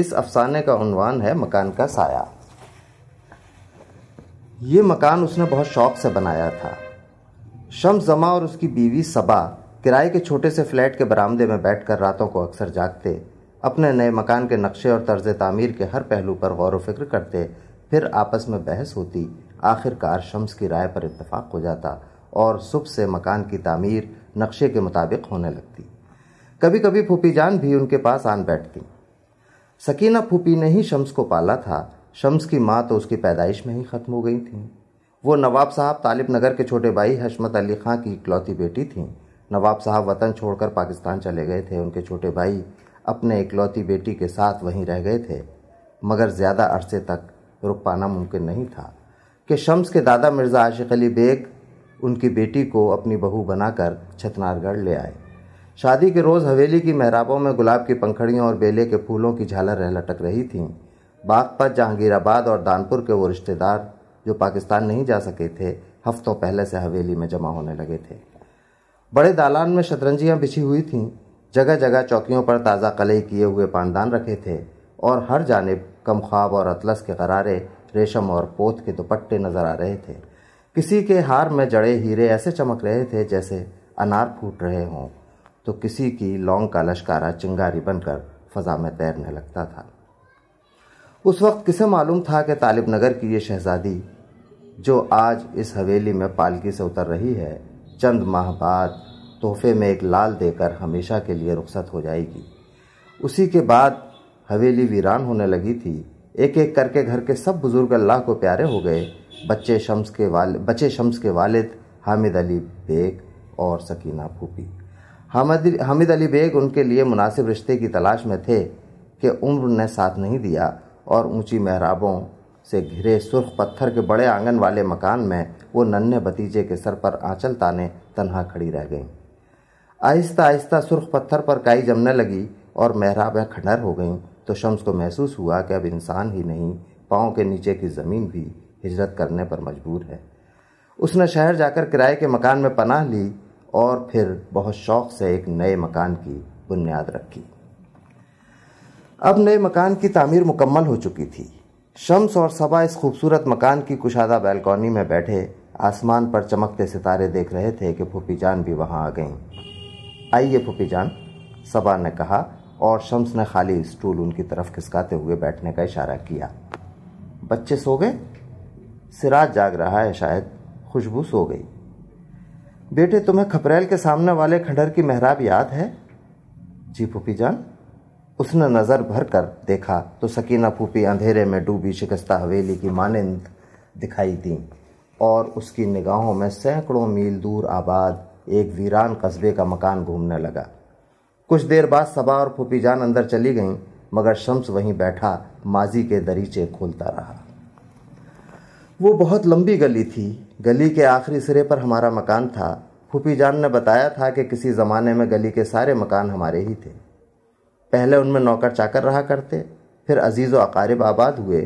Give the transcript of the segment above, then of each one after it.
इस अफसाने का उनवान है मकान का साया ये मकान उसने बहुत शौक से बनाया था शम जमा और उसकी बीवी सबा किराए के छोटे से फ्लैट के बरामदे में बैठकर रातों को अक्सर जागते अपने नए मकान के नक्शे और तर्ज तामीर के हर पहलू पर गौर वफिक्र करते फिर आपस में बहस होती आखिरकार शम्स की राय पर इतफाक़ हो जाता और सुबह से मकान की तामीर नक्शे के मुताबिक होने लगती कभी कभी फूफी जान भी उनके पास आन बैठती सकीना फूपी ने ही शम्स को पाला था शम्स की माँ तो उसकी पैदाइश में ही ख़त्म हो गई थी वो नवाब साहब तालिब नगर के छोटे भाई हशमत अली खां की इकलौती बेटी थीं नवाब साहब वतन छोड़कर पाकिस्तान चले गए थे उनके छोटे भाई अपने इकलौती बेटी के साथ वहीं रह गए थे मगर ज़्यादा अरसे तक रुक पाना मुमकिन नहीं था कि शम्स के दादा मिर्ज़ा आशिक अली बेग उनकी बेटी को अपनी बहू बनाकर छतनारगढ़ ले आए शादी के रोज़ हवेली की मेहराबों में गुलाब की पंखड़ियों और बेले के फूलों की झालर लटक रही थी बागपत जहांगीराबाद और दानपुर के वो रिश्तेदार जो पाकिस्तान नहीं जा सके थे हफ्तों पहले से हवेली में जमा होने लगे थे बड़े दालान में शतरंजियाँ बिछी हुई थीं जगह जगह चौकियों पर ताज़ा कलई किए हुए पानदान रखे थे और हर जानब कम ख्वाब और अतलस के करारे रेशम और पोत के दुपट्टे नज़र आ रहे थे किसी के हार में जड़े हीरे ऐसे चमक रहे थे जैसे अनार फूट रहे हों तो किसी की लौंग का लश्कारा चिंगारी बनकर फजा में तैरने लगता था उस वक्त किसे मालूम था कि तालिब नगर की ये शहज़ादी जो आज इस हवेली में पालकी से उतर रही है चंद माह बाद तोहफे में एक लाल देकर हमेशा के लिए रुखसत हो जाएगी उसी के बाद हवेली वीरान होने लगी थी एक एक करके घर के सब बुज़ुर्ग अल्लाह को प्यारे हो गए बच्चे शम्स के वाल बच्चे शम्स के वालिद हामिद अली बेग और सकीना फूपी हमिद अली बेग उनके लिए मुनासिब रिश्ते की तलाश में थे कि उम्र ने साथ नहीं दिया और ऊंची महराबों से घिरे सुर्ख पत्थर के बड़े आंगन वाले मकान में वो नन्हे भतीजे के सर पर आंचल ताने तनहा खड़ी रह गईं आहिस्ता आहिस्ता सुर्ख पत्थर पर काई जमने लगी और महराबें खंडर हो गईं तो शम्स को महसूस हुआ कि अब इंसान ही नहीं पाँव के नीचे की ज़मीन भी हिजरत करने पर मजबूर है उसने शहर जाकर किराए के मकान में पनाह ली और फिर बहुत शौक़ से एक नए मकान की बुनियाद रखी अब नए मकान की तामीर मुकम्मल हो चुकी थी शम्स और सबा इस खूबसूरत मकान की कुशादा बैलकॉनी में बैठे आसमान पर चमकते सितारे देख रहे थे कि फूफी जान भी वहाँ आ गईं आइए फूफी जान सबा ने कहा और शम्स ने खाली स्टूल उनकी तरफ खिसकाते हुए बैठने का इशारा किया बच्चे सो गए सिराज जाग रहा है शायद खुशबू सो गई बेटे तुम्हें खपरेल के सामने वाले खंडर की मेहराब याद है जी फूफी जान उसने नज़र भर कर देखा तो सकीना फूफी अंधेरे में डूबी शिकस्ता हवेली की मानंद दिखाई दी और उसकी निगाहों में सैकड़ों मील दूर आबाद एक वीरान कस्बे का मकान घूमने लगा कुछ देर बाद सबा और फूफी जान अंदर चली गईं मगर शम्स वहीं बैठा माजी के दरीचे खोलता रहा वो बहुत लंबी गली थी गली के आखिरी सिरे पर हमारा मकान था फूफी जान ने बताया था कि किसी ज़माने में गली के सारे मकान हमारे ही थे पहले उनमें नौकर चाकर रहा करते फिर अजीज़ व अकारब आबाद हुए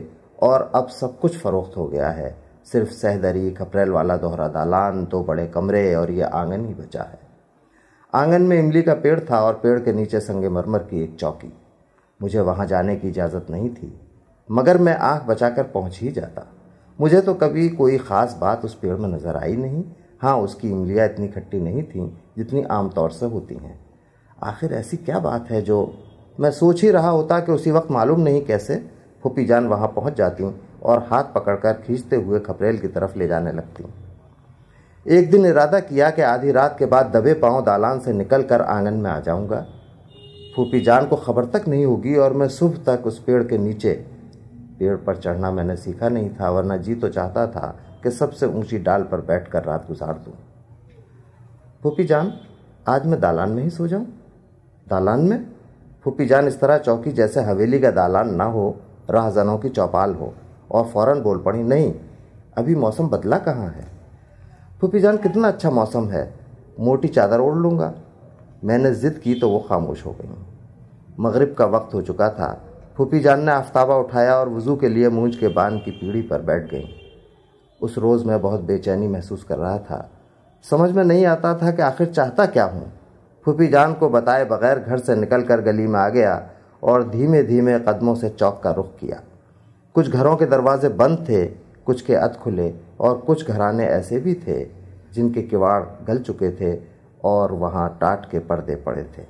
और अब सब कुछ फ़रोख्त हो गया है सिर्फ सहदरी खपरेल वाला दोहरा दालान दो बड़े कमरे और ये आंगन ही बचा है आंगन में इमली का पेड़ था और पेड़ के नीचे संगे मरमर की एक चौकी मुझे वहाँ जाने की इजाज़त नहीं थी मगर मैं आँख बचाकर पहुँच ही जाता मुझे तो कभी कोई ख़ास बात उस पेड़ में नज़र आई नहीं हाँ उसकी उंगलियाँ इतनी खट्टी नहीं थीं जितनी आम तौर से होती हैं आखिर ऐसी क्या बात है जो मैं सोच ही रहा होता कि उसी वक्त मालूम नहीं कैसे फूपी जान वहाँ पहुँच जाती और हाथ पकड़कर खींचते हुए खपरेल की तरफ ले जाने लगती एक दिन इरादा किया कि आधी रात के बाद दबे पांव दालान से निकल कर आंगन में आ जाऊंगा फूपी जान को खबर तक नहीं होगी और मैं सुबह तक उस पेड़ के नीचे पेड़ पर चढ़ना मैंने सीखा नहीं था वरना जी तो चाहता था कि सबसे ऊंची डाल पर बैठकर रात गुजार दूं। फूफी जान आज मैं दालान में ही सो जाऊं? दालान में फूफी जान इस तरह चौकी जैसे हवेली का दालान ना हो राहजनों की चौपाल हो और फौरन बोल पड़ी नहीं अभी मौसम बदला कहाँ है फूफी जान कितना अच्छा मौसम है मोटी चादर ओढ़ लूँगा मैंने ज़िद की तो वो खामोश हो गई मगरिब का वक्त हो चुका था फूफी जान ने आफ्ताबा उठाया और वज़ू के लिए मूंज के बांध की पीढ़ी पर बैठ गई उस रोज़ मैं बहुत बेचैनी महसूस कर रहा था समझ में नहीं आता था कि आखिर चाहता क्या हूँ फूफी जान को बताए बगैर घर से निकल कर गली में आ गया और धीमे धीमे कदमों से चौक का रुख किया कुछ घरों के दरवाजे बंद थे कुछ के अत खुले और कुछ घराने ऐसे भी थे जिनके किवाड़ गल चुके थे और वहाँ टाट के पर्दे पड़े थे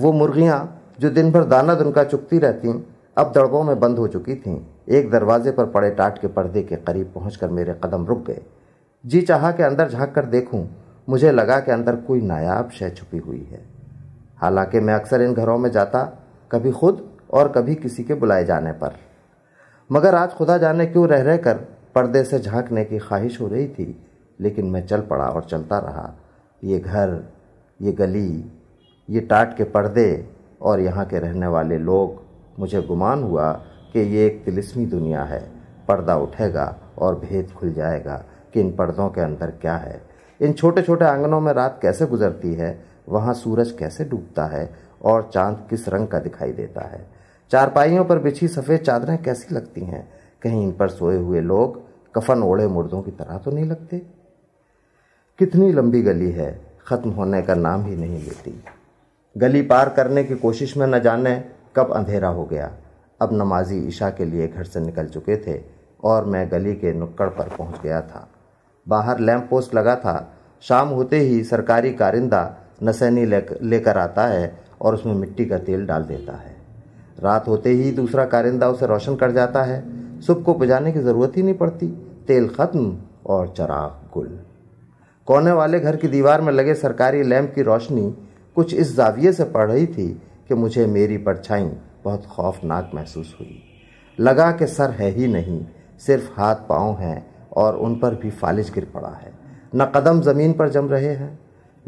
वो मुर्गियाँ जो दिन भर दाना दुनका चुकती रहती अब दड़बों में बंद हो चुकी थीं एक दरवाजे पर पड़े टाट के पर्दे के करीब पहुंचकर मेरे कदम रुक गए जी चाहा कि अंदर झांक कर देखूं मुझे लगा कि अंदर कोई नायाब शह छुपी हुई है हालांकि मैं अक्सर इन घरों में जाता कभी खुद और कभी किसी के बुलाए जाने पर मगर आज खुदा जाने क्यों रह रह कर पर्दे से झांकने की ख्वाहिश हो रही थी लेकिन मैं चल पड़ा और चलता रहा ये घर ये गली ये टाट के पर्दे और यहाँ के रहने वाले लोग मुझे गुमान हुआ कि ये एक तिलिस्मी दुनिया है पर्दा उठेगा और भेद खुल जाएगा कि इन पर्दों के अंदर क्या है इन छोटे छोटे आंगनों में रात कैसे गुजरती है वहाँ सूरज कैसे डूबता है और चांद किस रंग का दिखाई देता है चारपाइयों पर बिछी सफ़ेद चादरें कैसी लगती हैं कहीं इन पर सोए हुए लोग कफन ओढ़े मुर्दों की तरह तो नहीं लगते कितनी लंबी गली है ख़त्म होने का नाम ही नहीं लेती गली पार करने की कोशिश में न जाने कब अंधेरा हो गया अब नमाजी ईशा के लिए घर से निकल चुके थे और मैं गली के नुक्कड़ पर पहुंच गया था बाहर लैंप पोस्ट लगा था शाम होते ही सरकारी कारिंदा नसैनी लेकर आता है और उसमें मिट्टी का तेल डाल देता है रात होते ही दूसरा कारिंदा उसे रोशन कर जाता है सुबह को बुझाने की ज़रूरत ही नहीं पड़ती तेल ख़त्म और चराग गुल कोने वाले घर की दीवार में लगे सरकारी लैंप की रोशनी कुछ इस जाविये से पढ़ रही थी कि मुझे मेरी परछाई बहुत खौफनाक महसूस हुई लगा कि सर है ही नहीं सिर्फ हाथ पाँव हैं और उन पर भी फालिज गिर पड़ा है न कदम ज़मीन पर जम रहे हैं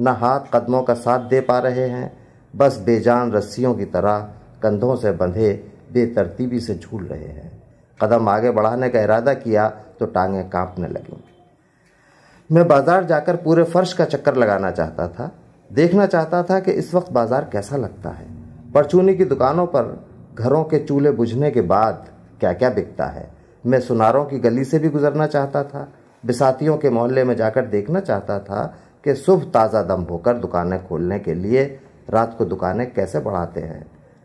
न हाथ कदमों का साथ दे पा रहे हैं बस बेजान रस्सियों की तरह कंधों से बंधे बेतरतीबी से झूल रहे हैं कदम आगे बढ़ाने का इरादा किया तो टांगें कांपने लगीं मैं बाज़ार जाकर पूरे फर्श का चक्कर लगाना चाहता था देखना चाहता था कि इस वक्त बाजार कैसा लगता है परचूनी की दुकानों पर घरों के चूल्हे बुझने के बाद क्या क्या बिकता है मैं सुनारों की गली से भी गुजरना चाहता था बिसातियों के मोहल्ले में जाकर देखना चाहता था कि सुबह ताज़ा दम होकर दुकानें खोलने के लिए रात को दुकानें कैसे बढ़ाते हैं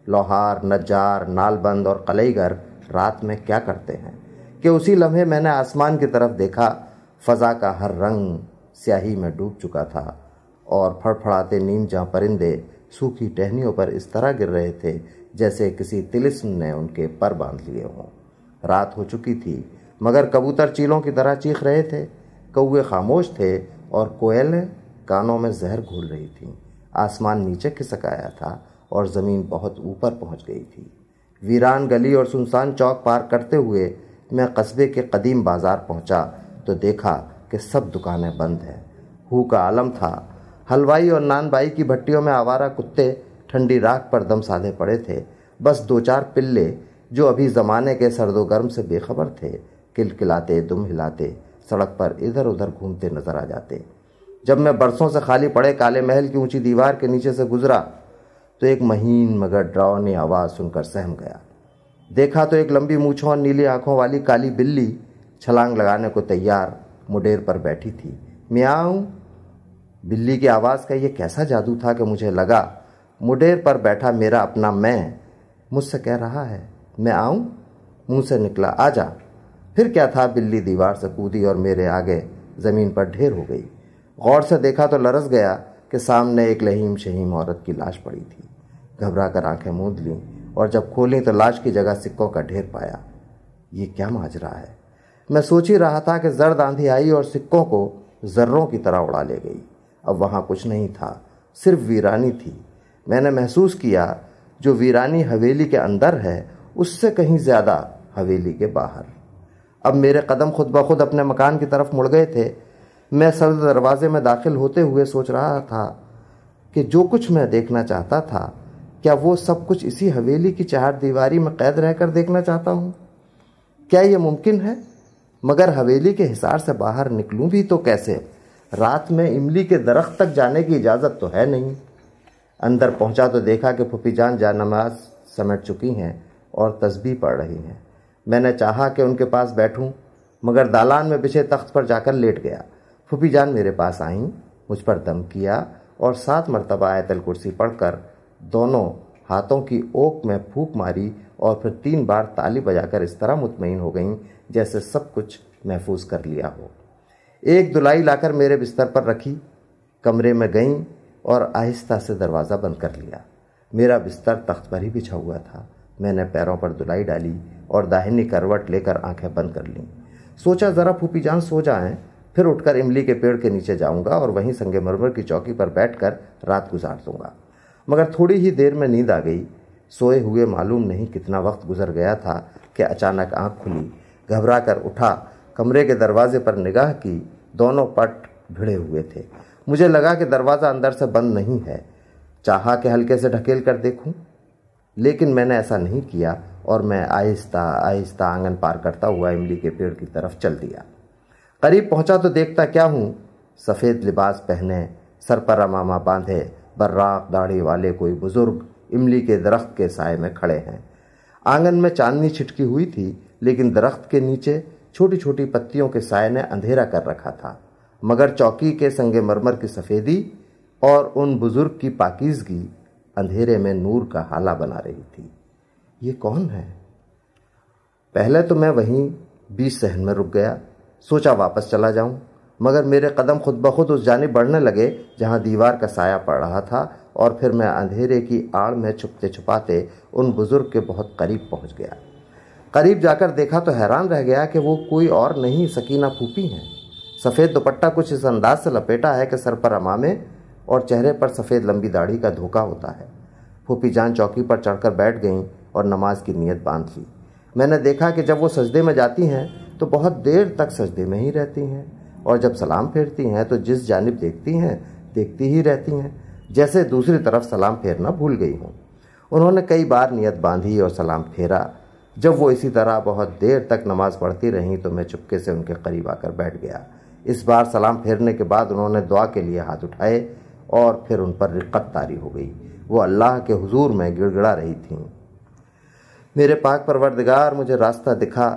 लोहार नजार नालबंद और कलईगर रात में क्या करते हैं कि उसी लम्हे मैंने आसमान की तरफ देखा फ़ज़ा का हर रंग स्याही में डूब चुका था और फड़फड़ाते नीम जहाँ परिंदे सूखी टहनियों पर इस तरह गिर रहे थे जैसे किसी तिलिस्म ने उनके पर बांध लिए हों रात हो चुकी थी मगर कबूतर चीलों की तरह चीख रहे थे कौए खामोश थे और कोयलें कानों में जहर घोल रही थीं आसमान नीचे खिसक आया था और ज़मीन बहुत ऊपर पहुंच गई थी वीरान गली और सुनसान चौक पार करते हुए मैं कस्बे के कदीम बाज़ार पहुंचा तो देखा कि सब दुकानें बंद हैं हु का आलम था हलवाई और नानबाई की भट्टियों में आवारा कुत्ते ठंडी राख पर दम साधे पड़े थे बस दो चार पिल्ले जो अभी ज़माने के सर्दोगर्म से बेखबर थे किलकिलाते दुम हिलाते सड़क पर इधर उधर घूमते नजर आ जाते जब मैं बरसों से खाली पड़े काले महल की ऊंची दीवार के नीचे से गुजरा तो एक महीन मगर डरावनी आवाज़ सुनकर सहम गया देखा तो एक लंबी मूछों और नीली आंखों वाली काली बिल्ली छलांग लगाने को तैयार मुडेर पर बैठी थी म्याऊं बिल्ली की आवाज़ का यह कैसा जादू था कि मुझे लगा मुडेर पर बैठा मेरा अपना मैं मुझसे कह रहा है मैं आऊं मुंह से निकला आ जा फिर क्या था बिल्ली दीवार से कूदी और मेरे आगे ज़मीन पर ढेर हो गई गौर से देखा तो लरस गया कि सामने एक लहीम शहीम औरत की लाश पड़ी थी घबरा कर आँखें मूंद लीं और जब खोली तो लाश की जगह सिक्कों का ढेर पाया ये क्या माजरा है मैं सोच ही रहा था कि जर्द आंधी आई और सिक्कों को जर्रों की तरह उड़ा ले गई अब वहाँ कुछ नहीं था सिर्फ वीरानी थी मैंने महसूस किया जो वीरानी हवेली के अंदर है उससे कहीं ज़्यादा हवेली के बाहर अब मेरे कदम खुद ब खुद अपने मकान की तरफ मुड़ गए थे मैं सर दरवाजे में दाखिल होते हुए सोच रहा था कि जो कुछ मैं देखना चाहता था क्या वो सब कुछ इसी हवेली की चार दीवारी में कैद रहकर देखना चाहता हूँ क्या ये मुमकिन है मगर हवेली के हिसार से बाहर निकलूँ भी तो कैसे रात में इमली के दरख्त तक जाने की इजाज़त तो है नहीं अंदर पहुंचा तो देखा कि फूफी जान जा नमाज समेट चुकी हैं और तस्बी पढ़ रही हैं मैंने चाहा कि उनके पास बैठूं मगर दालान में पिछे तख्त पर जाकर लेट गया फूफी जान मेरे पास आईं मुझ पर दम किया और सात मरतबा आयतल कुर्सी पढ़कर दोनों हाथों की ओक में फूक मारी और फिर तीन बार ताली बजाकर इस तरह मुतमिन हो गईं जैसे सब कुछ महफूज कर लिया हो एक दुलाई लाकर मेरे बिस्तर पर रखी कमरे में गई और आहिस्ता से दरवाज़ा बंद कर लिया मेरा बिस्तर तख्त पर ही बिछा हुआ था मैंने पैरों पर दुलाई डाली और दाहिनी करवट लेकर आंखें बंद कर लीं सोचा ज़रा फूपी जान सो जाएं फिर उठकर इमली के पेड़ के नीचे जाऊंगा और वहीं संगे मरमर की चौकी पर बैठकर रात गुजार दूंगा मगर थोड़ी ही देर में नींद आ गई सोए हुए मालूम नहीं कितना वक्त गुजर गया था कि अचानक आँख खुली घबरा कर उठा कमरे के दरवाजे पर निगाह की दोनों पट भिड़े हुए थे मुझे लगा कि दरवाज़ा अंदर से बंद नहीं है चाहा कि हल्के से ढकेल कर देखूं लेकिन मैंने ऐसा नहीं किया और मैं आहिस्ता आहिस्ता आंगन पार करता हुआ इमली के पेड़ की तरफ चल दिया करीब पहुंचा तो देखता क्या हूँ सफ़ेद लिबास पहने सर पर अमामा बांधे बर्राक दाढ़ी वाले कोई बुज़ुर्ग इमली के दरख्त के साय में खड़े हैं आंगन में चांदनी छिटकी हुई थी लेकिन दरख्त के नीचे छोटी छोटी पत्तियों के साय ने अंधेरा कर रखा था मगर चौकी के संगे मरमर की सफ़ेदी और उन बुज़ुर्ग की पाकिजगी अंधेरे में नूर का हाला बना रही थी ये कौन है पहले तो मैं वहीं बीस सहन में रुक गया सोचा वापस चला जाऊं मगर मेरे कदम खुद ब खुद उस जाने बढ़ने लगे जहां दीवार का साया पड़ रहा था और फिर मैं अंधेरे की आड़ में छुपते छुपाते उन बुज़ुर्ग के बहुत करीब पहुंच गया करीब जाकर देखा तो हैरान रह गया कि वो कोई और नहीं सकीना फूफी हैं सफ़ेद दुपट्टा कुछ इस अंदाज से लपेटा है कि सर पर अमामे और चेहरे पर सफ़ेद लंबी दाढ़ी का धोखा होता है फूफी जान चौकी पर चढ़कर बैठ गईं और नमाज की नीयत बांध ली मैंने देखा कि जब वो सजदे में जाती हैं तो बहुत देर तक सजदे में ही रहती हैं और जब सलाम फेरती हैं तो जिस जानब देखती हैं देखती ही रहती हैं जैसे दूसरी तरफ सलाम फेरना भूल गई हूँ उन्होंने कई बार नीयत बांधी और सलाम फेरा जब वो इसी तरह बहुत देर तक नमाज पढ़ती रहीं तो मैं चुपके से उनके करीब आकर बैठ गया इस बार सलाम फेरने के बाद उन्होंने दुआ के लिए हाथ उठाए और फिर उन पर रिक्कत तारी हो गई वो अल्लाह के हुजूर में गिड़गिड़ा रही थीं मेरे पाक परवरदगार मुझे रास्ता दिखा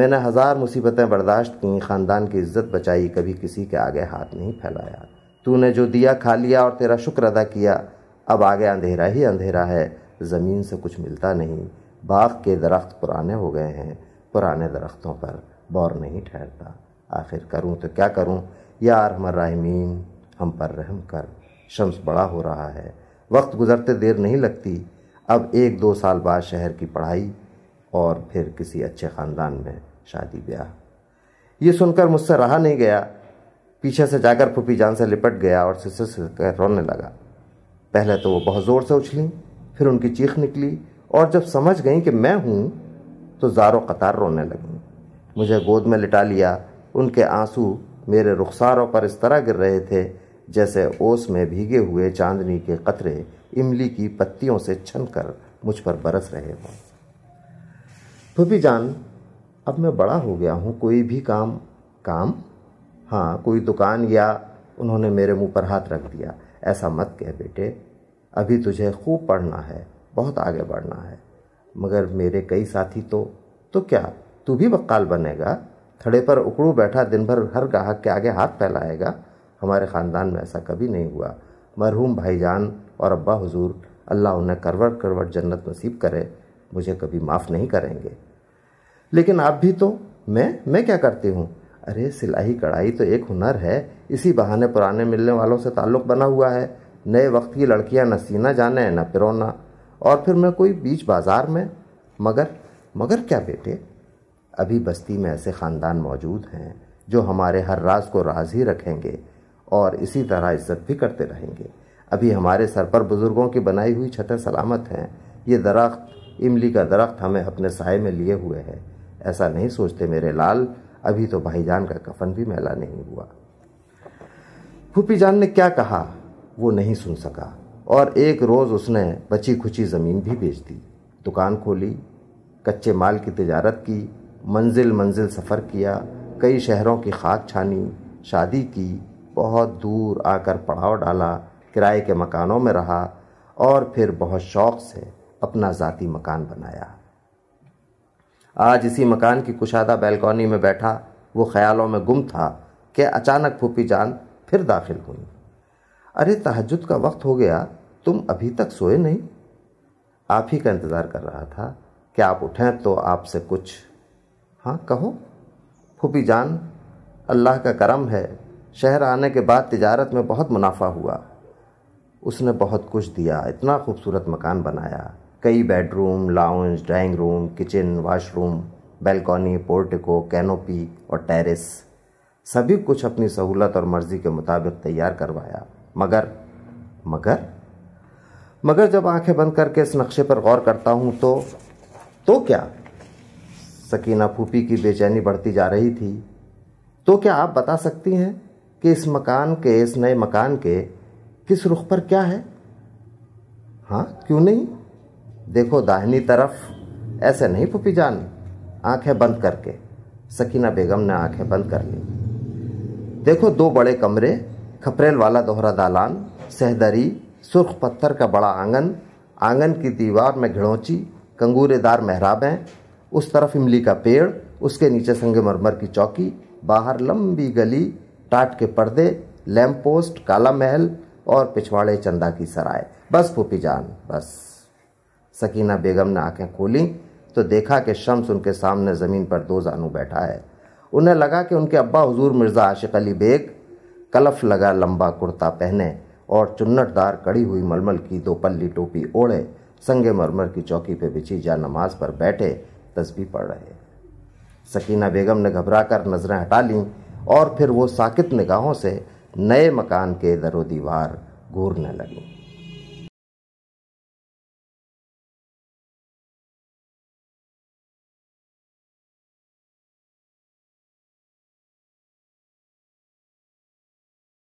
मैंने हज़ार मुसीबतें बर्दाश्त की ख़ानदान की इज्जत बचाई कभी किसी के आगे हाथ नहीं फैलाया तूने जो दिया खा लिया और तेरा शुक्र अदा किया अब आगे अंधेरा ही अंधेरा है ज़मीन से कुछ मिलता नहीं बाग के दरख्त पुराने हो गए हैं पुराने दरख्तों पर बौर नहीं ठहरता आखिर करूँ तो क्या करूँ यार अरहमर राहमीन हम पर रहम कर शम्स बड़ा हो रहा है वक्त गुजरते देर नहीं लगती अब एक दो साल बाद शहर की पढ़ाई और फिर किसी अच्छे ख़ानदान में शादी ब्याह ये सुनकर मुझसे रहा नहीं गया पीछे से जाकर फूफी जान से लिपट गया और सिस्टर से रोने लगा पहले तो वो बहुत ज़ोर से उछली फिर उनकी चीख निकली और जब समझ गई कि मैं हूँ तो जारो कतार रोने लगी मुझे गोद में लिटा लिया उनके आंसू मेरे रुखसारों पर इस तरह गिर रहे थे जैसे ओस में भीगे हुए चांदनी के कतरे इमली की पत्तियों से छन कर मुझ पर बरस रहे हों फूफी तो जान अब मैं बड़ा हो गया हूँ कोई भी काम काम हाँ कोई दुकान या उन्होंने मेरे मुंह पर हाथ रख दिया ऐसा मत कह बेटे अभी तुझे खूब पढ़ना है बहुत आगे बढ़ना है मगर मेरे कई साथी तो तो क्या तू भी बक्काल बनेगा खड़े पर उकड़ू बैठा दिन भर हर ग्राहक के आगे हाथ फैलाएगा हमारे ख़ानदान में ऐसा कभी नहीं हुआ मरहूम भाईजान और अब्बा हुजूर अल्लाह उन्हें करवट करवट जन्नत नसीब करे मुझे कभी माफ़ नहीं करेंगे लेकिन आप भी तो मैं मैं क्या करती हूँ अरे सिलाई कढ़ाई तो एक हुनर है इसी बहाने पुराने मिलने वालों से ताल्लुक़ बना हुआ है नए वक्त की लड़कियाँ न सीना जाने न पिरोना और फिर मैं कोई बीच बाज़ार में मगर मगर क्या बेटे अभी बस्ती में ऐसे ख़ानदान मौजूद हैं जो हमारे हर राज को राज ही रखेंगे और इसी तरह इज्जत भी करते रहेंगे अभी हमारे सर पर बुज़ुर्गों की बनाई हुई छतें सलामत हैं ये दरख्त इमली का दरख्त हमें अपने साय में लिए हुए है ऐसा नहीं सोचते मेरे लाल अभी तो भाईजान का कफन भी मेला नहीं हुआ फूफी जान ने क्या कहा वो नहीं सुन सका और एक रोज़ उसने बची खुची ज़मीन भी बेच दी दुकान खोली कच्चे माल की तजारत की मंजिल मंजिल सफ़र किया कई शहरों की खाक छानी शादी की बहुत दूर आकर पड़ाव डाला किराए के मकानों में रहा और फिर बहुत शौक़ से अपना ज़ाती मकान बनाया आज इसी मकान की कुशादा बैलकॉनी में बैठा वो ख्यालों में गुम था कि अचानक फूफी जान फिर दाखिल हुई अरे तहजद का वक्त हो गया तुम अभी तक सोए नहीं आप ही का इंतज़ार कर रहा था कि आप उठें तो आपसे कुछ हाँ कहो फूफी जान अल्लाह का करम है शहर आने के बाद तिजारत में बहुत मुनाफा हुआ उसने बहुत कुछ दिया इतना खूबसूरत मकान बनाया कई bedroom lounge drawing room kitchen washroom balcony portico canopy और टेरेस सभी कुछ अपनी सहूलत और मर्ज़ी के मुताबिक तैयार करवाया मगर मगर मगर जब आंखें बंद करके इस नक्शे पर गौर करता हूँ तो तो क्या सकीना फूफी की बेचैनी बढ़ती जा रही थी तो क्या आप बता सकती हैं कि इस मकान के इस नए मकान के किस रुख पर क्या है हाँ क्यों नहीं देखो दाहिनी तरफ ऐसे नहीं फूफी जान आंखें बंद करके सकीना बेगम ने आंखें बंद कर ली देखो दो बड़े कमरे खपरेल वाला दोहरा दालान सहदरी सुर्ख पत्थर का बड़ा आंगन आंगन की दीवार में घिड़ोची कंगूरेदार मेहराबें उस तरफ इमली का पेड़ उसके नीचे संगमरमर की चौकी बाहर लंबी गली टाट के पर्दे लैम्प पोस्ट काला महल और पिछवाड़े चंदा की सराय बस फूपी जान बस सकीना बेगम ने आंखें खोली तो देखा कि शम्स उनके सामने ज़मीन पर दो जानू बैठा है उन्हें लगा कि उनके अब्बा हुजूर मिर्ज़ा आशिक अली बेग कलफ लगा लंबा कुर्ता पहने और चुन्नटदार कड़ी हुई मलमल की दो पल्ली टोपी ओढ़े संगे मरमर की चौकी पर बिछी जा नमाज पर बैठे तस्बी पढ़ रहे सकीना बेगम ने घबराकर नज़रें हटा लीं और फिर वो साकित निगाहों से नए मकान के दरो दीवार घूरने लगीं